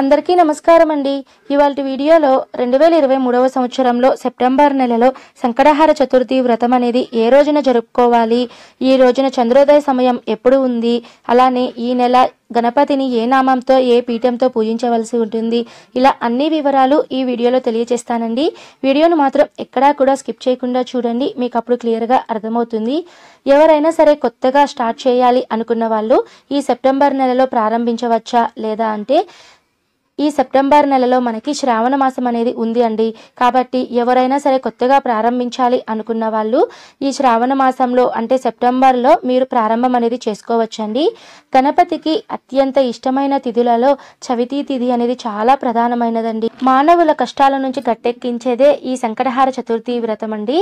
అందరికీ నమస్కారం అండి ఇవాళ వీడియోలో రెండు వేల ఇరవై మూడవ సంవత్సరంలో సెప్టెంబర్ నెలలో సంకటహార చతుర్థి వ్రతం అనేది ఏ రోజున జరుపుకోవాలి ఈ రోజున చంద్రోదయ సమయం ఎప్పుడు ఉంది అలానే ఈ నెల గణపతిని ఏ నామంతో ఏ పీఠంతో పూజించవలసి ఉంటుంది ఇలా అన్ని వివరాలు ఈ వీడియోలో తెలియజేస్తానండి వీడియోను మాత్రం ఎక్కడా కూడా స్కిప్ చేయకుండా చూడండి మీకు అప్పుడు క్లియర్గా అర్థమవుతుంది ఎవరైనా సరే కొత్తగా స్టార్ట్ చేయాలి అనుకున్న వాళ్ళు ఈ సెప్టెంబర్ నెలలో ప్రారంభించవచ్చా లేదా అంటే ఈ సెప్టెంబర్ నెలలో మనకి శ్రావణ మాసం అనేది ఉంది అండి కాబట్టి ఎవరైనా సరే కొత్తగా ప్రారంభించాలి అనుకున్న వాళ్ళు ఈ శ్రావణ మాసంలో అంటే సెప్టెంబర్లో మీరు ప్రారంభం అనేది చేసుకోవచ్చండి గణపతికి అత్యంత ఇష్టమైన తిథులలో చవితి తిథి అనేది చాలా ప్రధానమైనదండి మానవుల కష్టాల నుంచి గట్టెక్కించేదే ఈ సంకటహార చతుర్థి వ్రతం అండి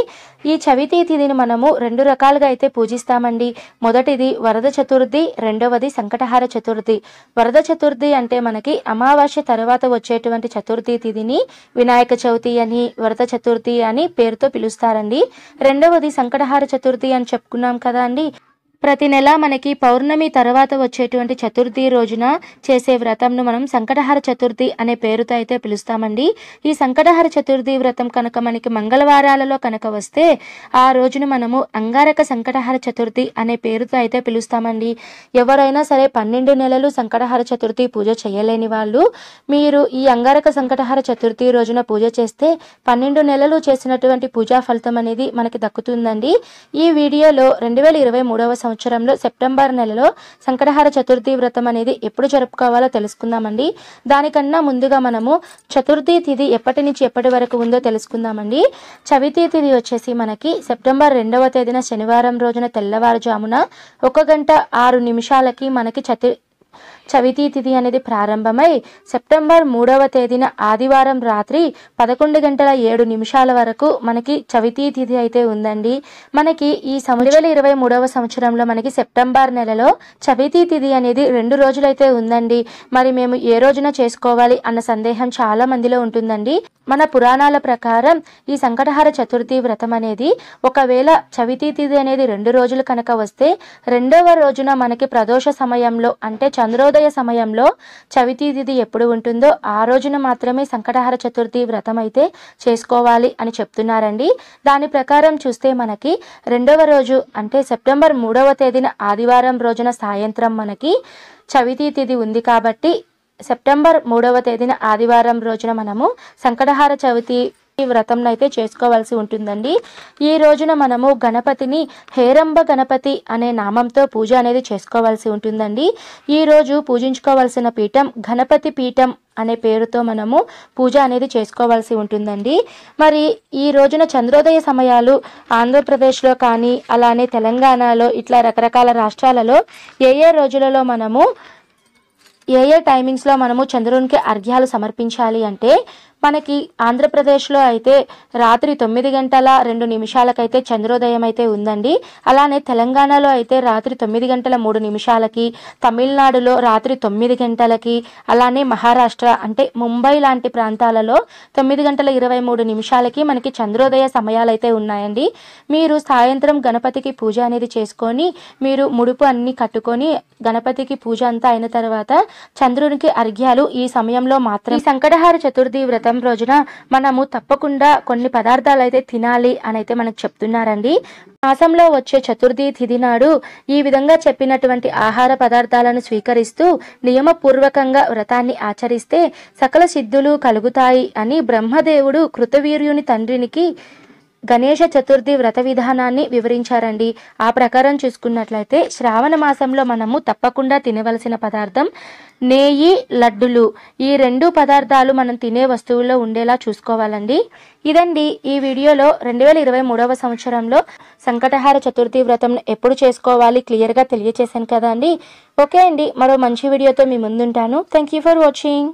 ఈ చవితి తిథిని మనము రెండు రకాలుగా అయితే పూజిస్తామండి మొదటిది వరద చతుర్థి రెండవది సంకటహార చతుర్థి వరద చతుర్థి అంటే మనకి అమావాస్య తర్వాత వచ్చేటువంటి చతుర్థి తిథిని వినాయక చవితి అని వరద చతుర్థి అని పేరుతో పిలుస్తారండి రెండవది సంకటహార చతుర్థి అని చెప్పుకున్నాం కదా అండి ప్రతి నెల మనకి పౌర్ణమి తర్వాత వచ్చేటువంటి చతుర్థి రోజున చేసే వ్రతంను మనం సంకటహార చతుర్థి అనే పేరుతో అయితే పిలుస్తామండి ఈ సంకటహార చతుర్థి వ్రతం కనుక మనకి మంగళవారాలలో కనుక వస్తే ఆ రోజును మనము అంగారక సంకటహార చతుర్థి అనే పేరుతో అయితే పిలుస్తామండి ఎవరైనా సరే పన్నెండు నెలలు సంకటహార చతుర్థి పూజ చేయలేని వాళ్ళు మీరు ఈ అంగారక సంకటహార చతుర్థి రోజున పూజ చేస్తే పన్నెండు నెలలు చేసినటువంటి పూజా ఫలితం అనేది మనకి దక్కుతుందండి ఈ వీడియోలో రెండు వేల ఇరవై మూడవ సంవత్సరం సంవత్సరంలో సెప్టెంబర్ నెలలో సంకటహార చతుర్థి వ్రతం అనేది ఎప్పుడు జరుపుకోవాలో తెలుసుకుందామండి దానికన్నా ముందుగా మనము చతుర్థి తిథి ఎప్పటి నుంచి ఎప్పటి వరకు ఉందో తెలుసుకుందామండి చవితి తిథి వచ్చేసి మనకి సెప్టెంబర్ రెండవ తేదీన శనివారం రోజున తెల్లవారుజామున ఒక గంట ఆరు నిమిషాలకి మనకి చతు చవితి తిథి అనేది ప్రారంభమై సెప్టెంబర్ మూడవ తేదీన ఆదివారం రాత్రి పదకొండు గంటల ఏడు నిమిషాల వరకు మనకి చవితి తిథి అయితే ఉందండి మనకి ఈ సంవత్సరం ఇరవై మూడవ సంవత్సరంలో మనకి సెప్టెంబర్ నెలలో చవితి తిథి అనేది రెండు రోజులైతే ఉందండి మరి మేము ఏ రోజున చేసుకోవాలి అన్న సందేహం చాలా మందిలో ఉంటుందండి మన పురాణాల ప్రకారం ఈ సంకటహార చతుర్థి వ్రతం అనేది ఒకవేళ చవితి తిథి అనేది రెండు రోజులు కనుక వస్తే రెండవ రోజున మనకి ప్రదోష సమయంలో అంటే చంద్రో సూర్యోదయ సమయంలో చవితి తిథి ఎప్పుడు ఉంటుందో ఆ రోజున మాత్రమే సంకటహార చతుర్థి వ్రతం అయితే చేసుకోవాలి అని చెప్తున్నారండి దాని ప్రకారం చూస్తే మనకి రెండవ రోజు అంటే సెప్టెంబర్ మూడవ తేదీన ఆదివారం రోజున సాయంత్రం మనకి చవితి తిథి ఉంది కాబట్టి సెప్టెంబర్ మూడవ తేదీన ఆదివారం రోజున మనము సంకటహార చవితి ఈ వ్రతం అయితే చేసుకోవాల్సి ఉంటుందండి ఈ రోజున మనము గణపతిని హేరంబ గణపతి అనే నామంతో పూజ అనేది చేసుకోవాల్సి ఉంటుందండి ఈరోజు పూజించుకోవాల్సిన పీఠం గణపతి పీఠం అనే పేరుతో మనము పూజ అనేది చేసుకోవాల్సి ఉంటుందండి మరి ఈ రోజున చంద్రోదయ సమయాలు ఆంధ్రప్రదేశ్లో కానీ అలానే తెలంగాణలో ఇట్లా రకరకాల రాష్ట్రాలలో ఏ ఏ రోజులలో మనము ఏ ఏ టైమింగ్స్లో మనము చంద్రునికి అర్ఘ్యాలు సమర్పించాలి అంటే మనకి ఆంధ్రప్రదేశ్లో అయితే రాత్రి తొమ్మిది గంటల రెండు నిమిషాలకైతే చంద్రోదయం అయితే ఉందండి అలానే తెలంగాణలో అయితే రాత్రి తొమ్మిది గంటల మూడు నిమిషాలకి తమిళనాడులో రాత్రి తొమ్మిది గంటలకి అలానే మహారాష్ట్ర అంటే ముంబై లాంటి ప్రాంతాలలో తొమ్మిది గంటల ఇరవై మూడు నిమిషాలకి మనకి చంద్రోదయ సమయాలైతే ఉన్నాయండి మీరు సాయంత్రం గణపతికి పూజ అనేది చేసుకొని మీరు ముడుపు అన్ని కట్టుకొని గణపతికి పూజ అంతా అయిన తర్వాత చంద్రునికి అర్ఘ్యాలు ఈ సమయంలో మాత్రం సంకటహార చతుర్థి వ్రతం వారం రోజున మనము తప్పకుండా కొన్ని పదార్థాలు అయితే తినాలి అని అయితే మనకు చెప్తున్నారండి మాసంలో వచ్చే చతుర్థి తిథి నాడు ఈ విధంగా చెప్పినటువంటి ఆహార పదార్థాలను స్వీకరిస్తూ నియమపూర్వకంగా వ్రతాన్ని ఆచరిస్తే సకల సిద్ధులు కలుగుతాయి అని బ్రహ్మదేవుడు కృతవీర్యుని తండ్రినికి గణేష చతుర్థి వ్రత విధానాన్ని వివరించారండి ఆ ప్రకారం చూసుకున్నట్లయితే శ్రావణ మాసంలో మనము తప్పకుండా తినవలసిన పదార్థం నెయ్యి లడ్డులు ఈ రెండు పదార్థాలు మనం తినే వస్తువుల్లో ఉండేలా చూసుకోవాలండి ఇదండి ఈ వీడియోలో రెండు వేల ఇరవై మూడవ సంవత్సరంలో సంకటహార చతుర్థి వ్రతం ఎప్పుడు చేసుకోవాలి క్లియర్గా తెలియచేశాను కదా అండి ఓకే అండి మరో మంచి వీడియోతో మీ ముందుంటాను థ్యాంక్ యూ ఫర్ వాచింగ్